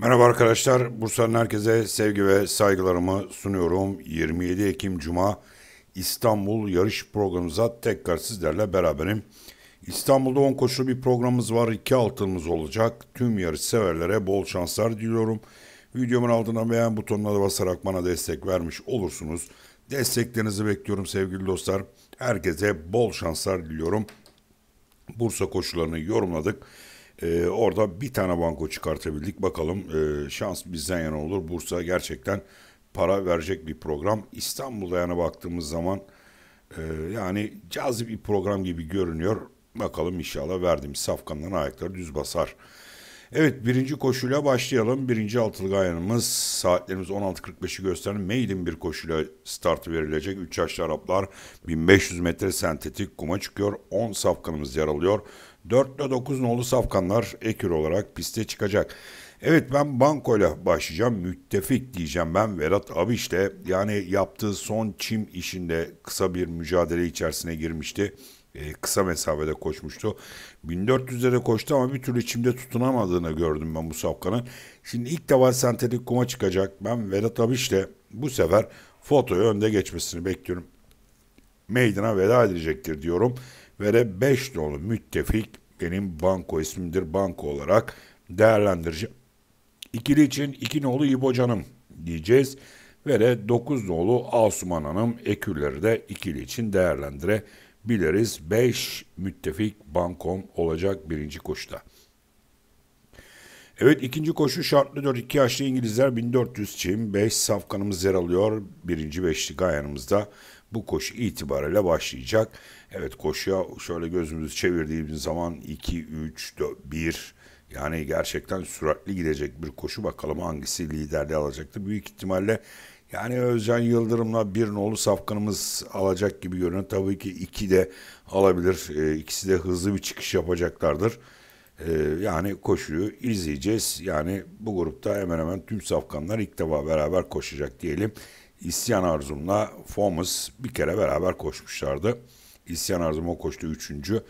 Merhaba arkadaşlar. Bursa'nın herkese sevgi ve saygılarımı sunuyorum. 27 Ekim Cuma İstanbul yarış programımıza tekrar sizlerle beraberim. İstanbul'da 10 koşulu bir programımız var. 2 altınımız olacak. Tüm yarış severlere bol şanslar diliyorum. Videomun altına beğen butonuna da basarak bana destek vermiş olursunuz. Desteklerinizi bekliyorum sevgili dostlar. Herkese bol şanslar diliyorum. Bursa koşularını yorumladık. Ee, orada bir tane banko çıkartabildik. Bakalım e, şans bizden yana olur. Bursa gerçekten para verecek bir program. İstanbul'da yana baktığımız zaman e, yani cazip bir program gibi görünüyor. Bakalım inşallah verdiğimiz safkanların ayakları düz basar. Evet birinci koşuyla başlayalım. Birinci altılı gayanımız saatlerimiz 16.45'i gösteren maiden bir koşuyla startı verilecek. 3 yaşlı Araplar 1500 metre sentetik kuma çıkıyor. 10 safkanımız yer alıyor. 4 ile 9 nolu safkanlar ekür olarak piste çıkacak. Evet ben bankoyla başlayacağım. Müttefik diyeceğim ben Vedat Abiş'le. Yani yaptığı son çim işinde kısa bir mücadele içerisine girmişti. E, kısa mesafede koşmuştu. 1400'lere koştu ama bir türlü çimde tutunamadığını gördüm ben bu safkanın. Şimdi ilk defa sentetik kuma çıkacak. Ben Vedat Abiş'le bu sefer fotoyu önde geçmesini bekliyorum. Meydana veda edecektir diyorum. Vere 5 dolu müttefik benim banko ismimdir banko olarak değerlendireceğim. İkili için iki nolu İbo Canım diyeceğiz. Vere 9 nolu Asuman Hanım ekürleri de ikili için değerlendirebiliriz. 5 müttefik bankom olacak birinci koşuda. Evet ikinci koşu şartlı 4 2 yaşlı İngilizler 1400 çim 5 safkanımız yer alıyor. Birinci beşlik ayağımızda bu koşu itibariyle başlayacak. Evet koşuya şöyle gözümüzü çevirdiğimiz zaman 2, 3, 4, 1 yani gerçekten süratli gidecek bir koşu. Bakalım hangisi liderliği alacaktı. Büyük ihtimalle yani Özcan Yıldırım'la bir nolu safkanımız alacak gibi görünüyor. Tabii ki iki de alabilir. Ee, ikisi de hızlı bir çıkış yapacaklardır. Ee, yani koşuyu izleyeceğiz. Yani bu grupta hemen hemen tüm safkanlar ilk defa beraber koşacak diyelim. İsyan Arzum'la Fomus bir kere beraber koşmuşlardı. İsyan Arzum o koştu üçüncü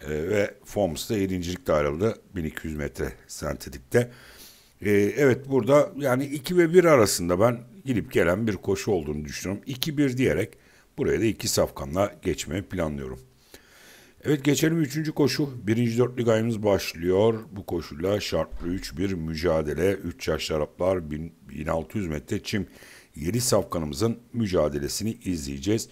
e, ve Fomus da yedincilikte ayrıldı 1200 metre sentetikte. E, evet burada yani 2 ve 1 arasında ben gidip gelen bir koşu olduğunu düşünüyorum. 2-1 diyerek buraya da iki safkanla geçmeyi planlıyorum. Evet geçelim üçüncü koşu. Birinci dörtlük ayımız başlıyor. Bu koşuyla şartlı 3 bir mücadele. 3 yaş Araplar 1600 metre çim. 7 safkanımızın mücadelesini izleyeceğiz.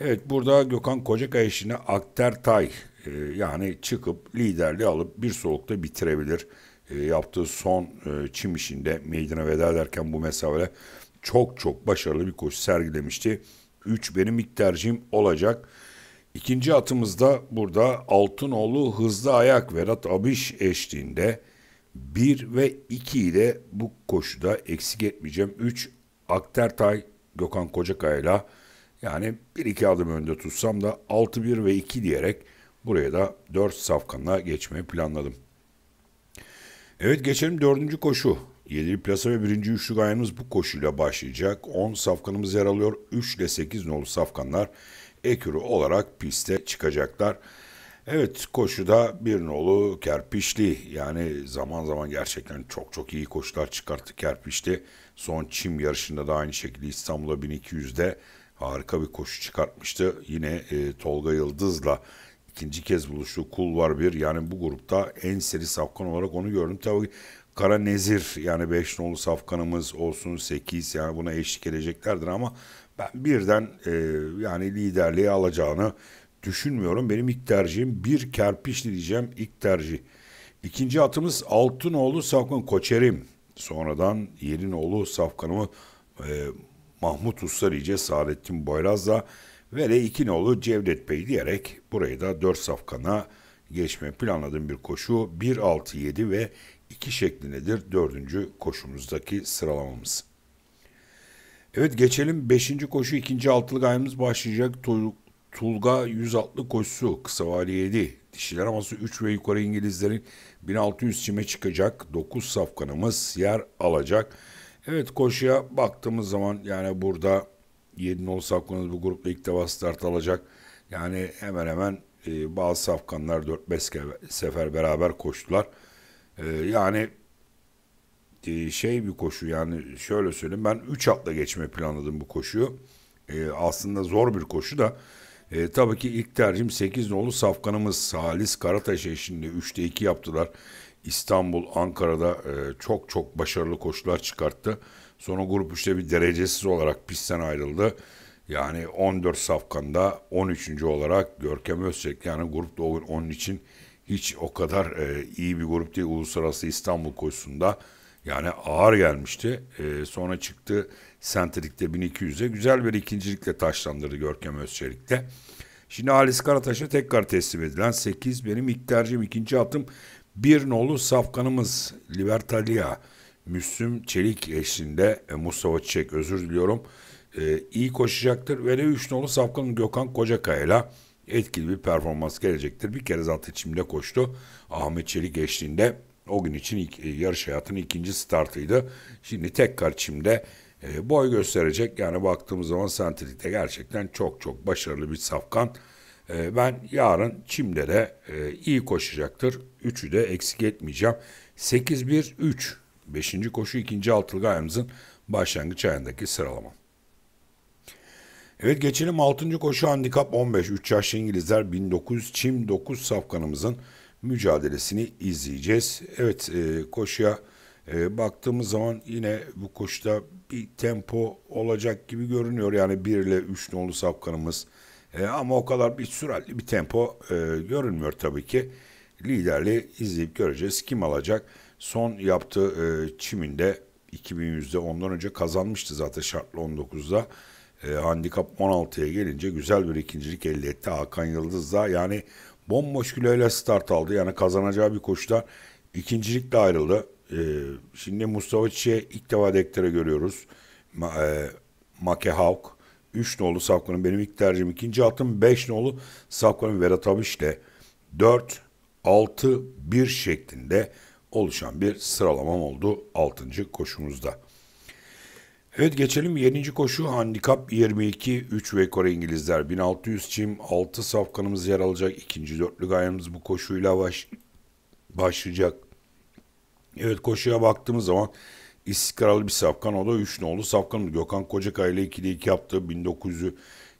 Evet burada Gökhan Kocakaya işine Akter Tay e, yani çıkıp liderliği alıp bir soğukta bitirebilir. E, yaptığı son e, çim işinde meydana veda ederken bu mesafede çok çok başarılı bir koşu sergilemişti. 3 benim ilk tercihim olacak. İkinci atımızda burada Altınoğlu hızlı ayak verat Abiş eşliğinde 1 ve 2 ile bu koşuda eksik etmeyeceğim. 3 Aktertay Gökhan Kocakay'la yani 1-2 adım önde tutsam da 6-1 ve 2 diyerek buraya da 4 safkanla geçmeyi planladım. Evet geçelim dördüncü koşu. 7. plasa ve 1. üçlük ayağımız bu koşuyla başlayacak. 10 safkanımız yer alıyor. 3 ile 8 nolu safkanlar ekürü olarak piste çıkacaklar. Evet koşuda bir nolu Kerpiçli yani zaman zaman gerçekten çok çok iyi koşular çıkarttı Kerpiçli. Son çim yarışında da aynı şekilde İstanbul'a 1200'de harika bir koşu çıkartmıştı. Yine e, Tolga Yıldız'la ikinci kez buluştu. kul var bir yani bu grupta en seri safkan olarak onu gördüm. Tabii Kara Nezir yani 5 nolu safkanımız olsun 8 yani buna eşlik edeceklerdir ama ben birden e, yani liderliği alacağını düşünmüyorum. Benim ilk tercihim bir kerpiç diyeceğim ilk tercih. İkinci atımız Altınoğlu Safkan Koçerim. Sonradan Yerinoğlu Safkan'ımı e, Mahmut Ustarice Saadettin Boyraz'la Vele İkinoğlu Cevdet Bey diyerek burayı da dört safkana geçme planladığım bir koşu 1-6-7 ve 2 şeklindedir dördüncü koşumuzdaki sıralamamız. Evet geçelim 5. koşu 2. altılı gayemiz başlayacak. Tulga 100 atlı koşusu kısa vali 7. Dişiler aması 3 ve yukarı İngilizlerin 1600 çime çıkacak. 9 safkanımız yer alacak. Evet koşuya baktığımız zaman yani burada 7 nol safkanımız bu grupta ilk defa start alacak. Yani hemen hemen e, bazı safkanlar 4-5 sefer beraber koştular. E, yani şey bir koşu yani şöyle söyleyeyim ben 3 atla geçme planladım bu koşuyu. E, aslında zor bir koşu da e, tabii ki ilk tercihim 8 nolu safkanımız Salis Karataş eşliğinde 3'te 2 yaptılar. İstanbul, Ankara'da e, çok çok başarılı koşular çıkarttı. Sonra grup 3'te bir derecesiz olarak pistten ayrıldı. Yani 14 safkanda 13. olarak Görkem Özçelik yani grup da onun için hiç o kadar e, iyi bir grup değil uluslararası İstanbul koşusunda. Yani ağır gelmişti. E, sonra çıktı sentrikte 1200'e. Güzel bir ikincilikle taşlandırdı Görkem Özçelik'te. Şimdi Halis Karataş'a tekrar teslim edilen 8 benim ilk tercihim. ikinci atım bir nolu safkanımız Libertalia. Müslüm Çelik eşliğinde e, Mustafa Çiçek özür diliyorum. E, iyi koşacaktır ve de 3 nolu safkanın Gökhan Kocakaya'yla etkili bir performans gelecektir. Bir kere zaten içimde koştu. Ahmet Çelik eşliğinde o gün için ilk, e, yarış hayatının ikinci startıydı. Şimdi tekrar çimde e, boy gösterecek. Yani baktığımız zaman santrilikte gerçekten çok çok başarılı bir safkan. E, ben yarın çimde de e, iyi koşacaktır. Üçü de eksik etmeyeceğim. 8-1-3 Beşinci koşu ikinci altılı ayağımızın başlangıç ayındaki sıralama. Evet geçelim altıncı koşu handikap 15. 3 yaşlı İngilizler 1900 çim 9 safkanımızın mücadelesini izleyeceğiz. Evet e, koşuya e, baktığımız zaman yine bu koşuda bir tempo olacak gibi görünüyor. Yani 1 ile 3 nolu sapkanımız e, ama o kadar bir süratli bir tempo e, görünmüyor tabii ki. Liderliği izleyip göreceğiz kim alacak. Son yaptığı e, çiminde 2100'de ondan önce kazanmıştı zaten şartlı 19'da. E, handikap 16'ya gelince güzel bir ikincilik elde etti Hakan Yıldız Yani bomboş kiloyla start aldı. Yani kazanacağı bir koşuda ikincilikle ayrıldı. Ee, şimdi Mustafa Çiçek'i ilk defa dektere görüyoruz. Ma, e, Make Hawk. 3 nolu Safkan'ın benim ilk tercihim. ikinci atım 5 nolu Safkan'ın Verat Abiş'le 4, 6, 1 şeklinde oluşan bir sıralamam oldu 6. koşumuzda. Evet geçelim 7. koşu handikap 22 3 ve Kore İngilizler 1600 çim 6 safkanımız yer alacak. ikinci dörtlü gayemiz bu koşuyla baş, başlayacak. Evet koşuya baktığımız zaman istikrarlı bir safkan o da 3 nolu safkanımız. Gökhan Kocakay ile 2'de 2 yaptı 1900'ü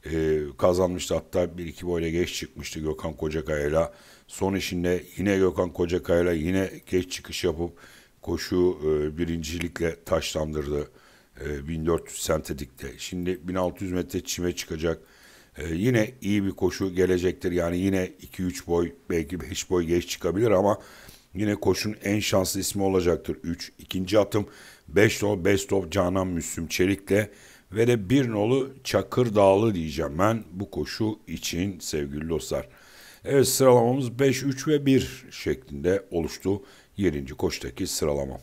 e, kazanmıştı hatta 1-2 boyla geç çıkmıştı Gökhan Kocakay ile. Son işinde yine Gökhan Kocakay ile yine geç çıkış yapıp koşu e, birincilikle taşlandırdı. E, 1400 sentetikte. Şimdi 1600 metre çime çıkacak. E, yine iyi bir koşu gelecektir. Yani yine 2-3 boy belki 5 boy geç çıkabilir ama yine koşun en şanslı ismi olacaktır. 3. ikinci atım 5 top 5 top Canan Müslüm Çelik'le ve de 1 nolu Çakır Dağlı diyeceğim ben bu koşu için sevgili dostlar. Evet sıralamamız 5, 3 ve 1 şeklinde oluştu 7. koştaki sıralamam.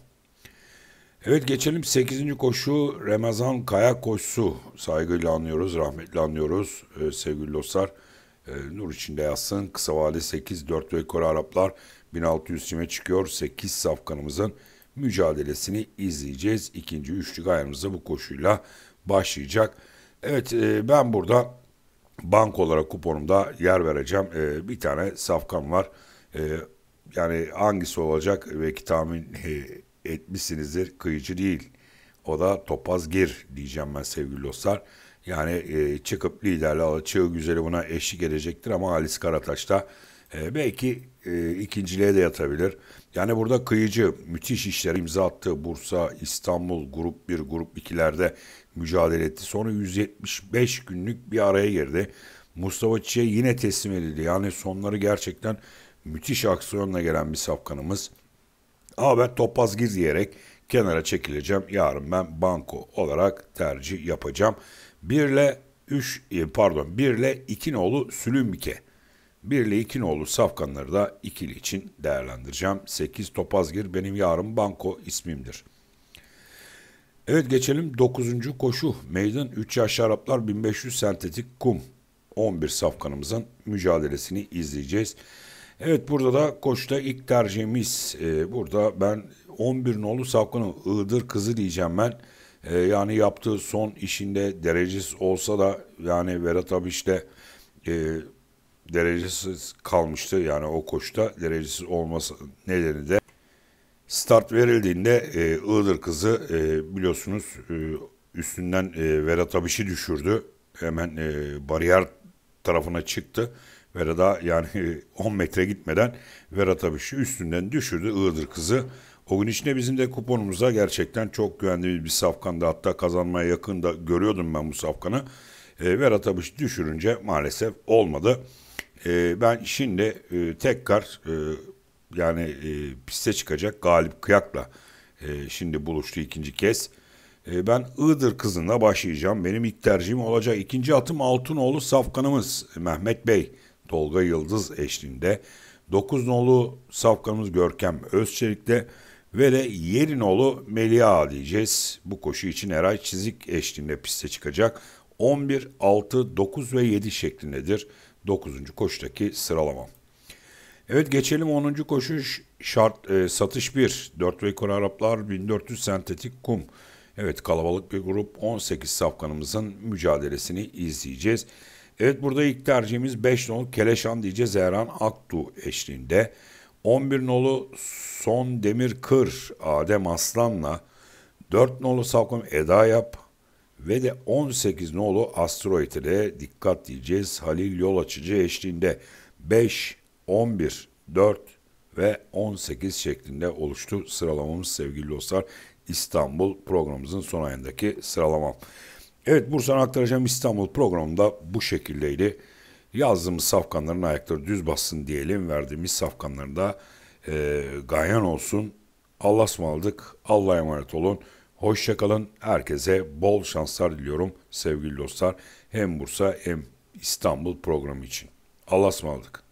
Evet geçelim 8. koşu Ramazan Kaya koşusu. Saygıyla anlıyoruz rahmetli anlıyoruz ee, sevgili dostlar. Ee, nur içinde yazsın. Kısa vade 8, 4 ve yukarı Araplar 1600 çime çıkıyor. 8 safkanımızın mücadelesini izleyeceğiz. İkinci üçlük ayarımızda bu koşuyla başlayacak. Evet e, ben burada bank olarak kuponumda yer vereceğim. E, bir tane safkan var. E, yani hangisi olacak belki tahmin e, etmişsinizdir. Kıyıcı değil. O da topaz gir diyeceğim ben sevgili dostlar. Yani e, çıkıp liderle Alaçığ Güzeli buna eşi gelecektir. ama Halis Karataş da e, belki e, ikinciliğe de yatabilir. Yani burada kıyıcı müthiş işler imza attı. Bursa, İstanbul grup 1, grup 2'lerde mücadele etti. Sonra 175 günlük bir araya girdi. Mustafa Çiçek yine teslim edildi. Yani sonları gerçekten müthiş aksiyonla gelen bir safkanımız. Ama ben topaz gizleyerek kenara çekileceğim. Yarın ben banko olarak tercih yapacağım. 1 ile 3 pardon 1 ile 2 nolu Sülümbike. 1 ile 2 nolu safkanları da ikili için değerlendireceğim. 8 gir benim yarın banko ismimdir. Evet geçelim 9. koşu. Meydan 3 yaş şaraplar 1500 sentetik kum. 11 safkanımızın mücadelesini izleyeceğiz. Evet burada da koçta ilk tercihimiz e, burada ben 11 nolu Savkan'ı Iğdır kızı diyeceğim ben. E, yani yaptığı son işinde derecesiz olsa da yani Berat abi işte e, derecesiz kalmıştı. Yani o koçta derecesiz olması nedeni de start verildiğinde e, Iğdır kızı e, biliyorsunuz e, üstünden e, Verat Abiş'i düşürdü. Hemen e, bariyer tarafına çıktı. Vera da yani 10 e, metre gitmeden Vera Tabiş'i üstünden düşürdü Iğdır kızı. O gün içinde bizim de kuponumuza gerçekten çok güvendiğimiz bir safkandı. Hatta kazanmaya yakın da görüyordum ben bu safkanı. E, Vera Tabış düşürünce maalesef olmadı. E, ben şimdi e, tekrar e, yani e, piste çıkacak Galip Kıyak'la e, şimdi buluştu ikinci kez. E, ben Iğdır kızına başlayacağım. Benim ilk tercihim olacak. ikinci atım Altunoğlu Safkanımız Mehmet Bey. Tolga Yıldız eşliğinde, 9 nolu Safkanımız Görkem Özçelik'te ve de yeri nolu Melia diyeceğiz. Bu koşu için Eray Çizik eşliğinde piste çıkacak. 11, 6, 9 ve 7 şeklindedir 9. koşudaki sıralamam. Evet geçelim 10. koşu şart e, satış 1. 4 ve yukarı Araplar 1400 sentetik kum. Evet kalabalık bir grup 18 safkanımızın mücadelesini izleyeceğiz. Evet burada ilk tercihimiz 5 nolu Keleşan Dice Zehran Aktu eşliğinde. 11 nolu Son Demir Kır Adem Aslan'la 4 nolu Salkom Eda Yap ve de 18 nolu Asteroid ile dikkat diyeceğiz Halil Yol Açıcı eşliğinde 5, 11, 4 ve 18 şeklinde oluştu sıralamamız sevgili dostlar. İstanbul programımızın son ayındaki sıralamam. Evet Bursa'na aktaracağım İstanbul programında bu şekildeydi. Yazdığımız safkanların ayakları düz bassın diyelim. Verdiğimiz safkanları da e, ganyan olsun. Allah'a ısmarladık. Allah'a emanet olun. Hoşçakalın. Herkese bol şanslar diliyorum sevgili dostlar. Hem Bursa hem İstanbul programı için. Allah'a ısmarladık.